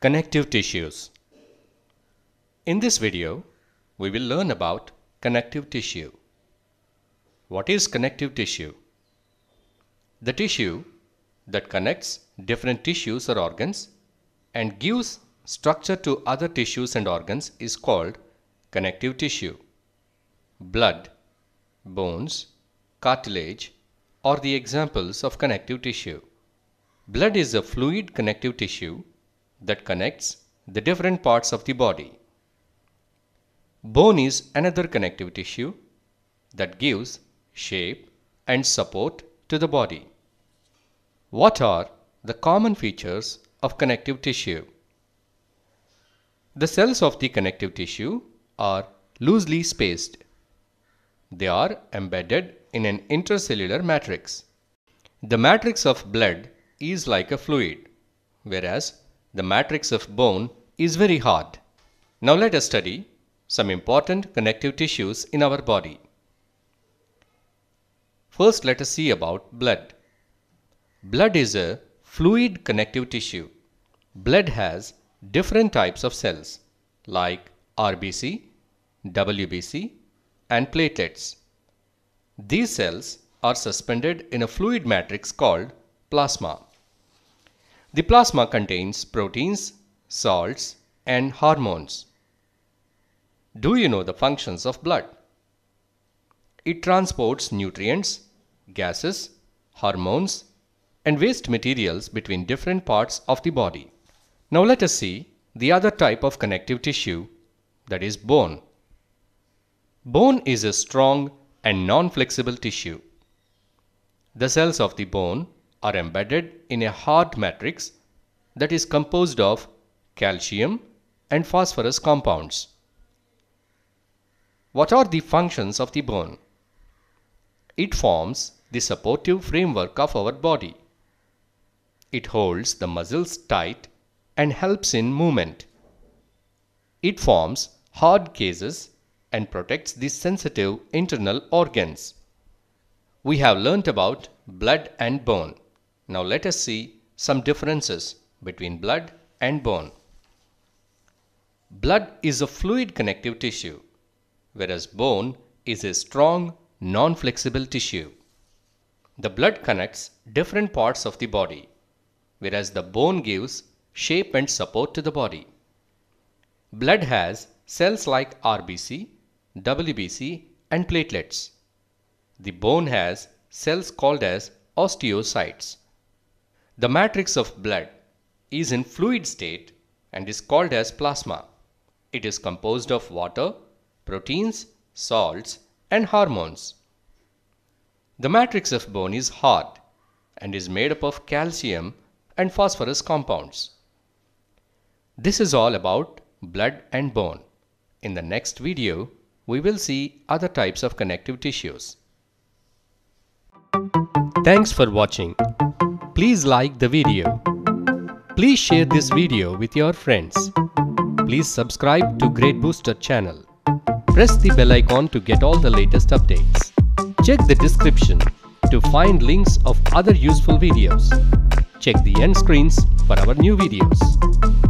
Connective tissues. In this video, we will learn about connective tissue. What is connective tissue? The tissue that connects different tissues or organs and gives structure to other tissues and organs is called connective tissue. Blood, bones, cartilage are the examples of connective tissue. Blood is a fluid connective tissue that connects the different parts of the body. Bone is another connective tissue that gives shape and support to the body. What are the common features of connective tissue? The cells of the connective tissue are loosely spaced. They are embedded in an intercellular matrix. The matrix of blood is like a fluid, whereas the matrix of bone, is very hard. Now let us study some important connective tissues in our body. First let us see about blood. Blood is a fluid connective tissue. Blood has different types of cells like RBC, WBC and platelets. These cells are suspended in a fluid matrix called plasma. The plasma contains proteins, salts, and hormones. Do you know the functions of blood? It transports nutrients, gases, hormones, and waste materials between different parts of the body. Now let us see the other type of connective tissue, that is bone. Bone is a strong and non-flexible tissue. The cells of the bone are embedded in a hard matrix that is composed of calcium and phosphorus compounds. What are the functions of the bone? It forms the supportive framework of our body. It holds the muscles tight and helps in movement. It forms hard cases and protects the sensitive internal organs. We have learnt about blood and bone. Now let us see some differences between blood and bone. Blood is a fluid connective tissue, whereas bone is a strong, non-flexible tissue. The blood connects different parts of the body, whereas the bone gives shape and support to the body. Blood has cells like RBC, WBC and platelets. The bone has cells called as osteocytes. The matrix of blood is in fluid state and is called as plasma. It is composed of water, proteins, salts, and hormones. The matrix of bone is hard and is made up of calcium and phosphorus compounds. This is all about blood and bone. In the next video, we will see other types of connective tissues. Thanks for watching. Please like the video. Please share this video with your friends. Please subscribe to Great Booster channel. Press the bell icon to get all the latest updates. Check the description to find links of other useful videos. Check the end screens for our new videos.